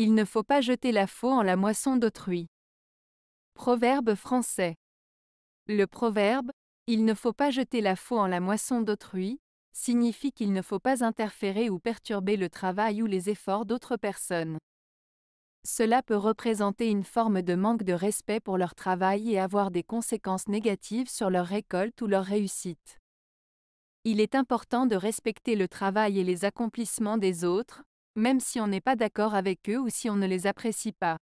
Il ne faut pas jeter la faux en la moisson d'autrui. Proverbe français. Le proverbe Il ne faut pas jeter la faux en la moisson d'autrui signifie qu'il ne faut pas interférer ou perturber le travail ou les efforts d'autres personnes. Cela peut représenter une forme de manque de respect pour leur travail et avoir des conséquences négatives sur leur récolte ou leur réussite. Il est important de respecter le travail et les accomplissements des autres, même si on n'est pas d'accord avec eux ou si on ne les apprécie pas.